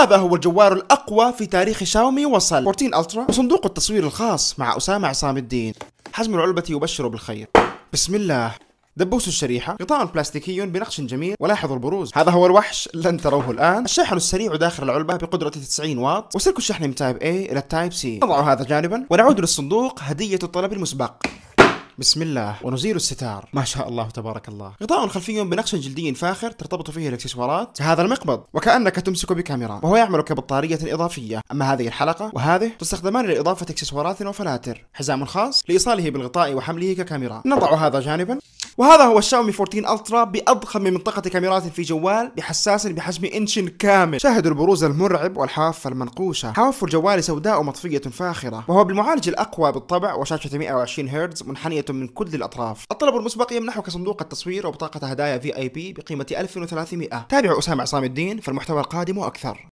هذا هو الجوال الأقوى في تاريخ شاومي وصل 14 ألترا وصندوق التصوير الخاص مع أسامة عصام الدين حجم العلبة يبشر بالخير بسم الله دبوس الشريحة غطاء بلاستيكي بنقش جميل ولاحظوا البروز هذا هو الوحش لن تروه الآن الشاحن السريع داخل العلبة بقدرة 90 واط وسلك الشحن من تايب A إلى تايب C نضع هذا جانبا ونعود للصندوق هدية الطلب المسبق بسم الله ونزيل الستار ما شاء الله تبارك الله غطاء خلفي بنقش جلدي فاخر ترتبط فيه الاكسسوارات كهذا المقبض وكأنك تمسك بكاميرا وهو يعمل كبطارية إضافية أما هذه الحلقة وهذه تستخدمان لإضافة اكسسوارات وفلاتر حزام خاص لإيصاله بالغطاء وحمله ككاميرا نضع هذا جانبا وهذا هو الشاومي 14 الترا باضخم من منطقه كاميرات في جوال بحساس بحجم انش كامل شاهدوا البروز المرعب والحافه المنقوشه حواف الجوال سوداء مطفيه فاخره وهو بالمعالج الاقوى بالطبع وشاشه 120 هرتز منحنيه من كل الاطراف الطلب المسبق يمنحك صندوق التصوير وبطاقه هدايا في اي بي بقيمه 1300 تابع اسامه عصام الدين فالمحتوى القادم واكثر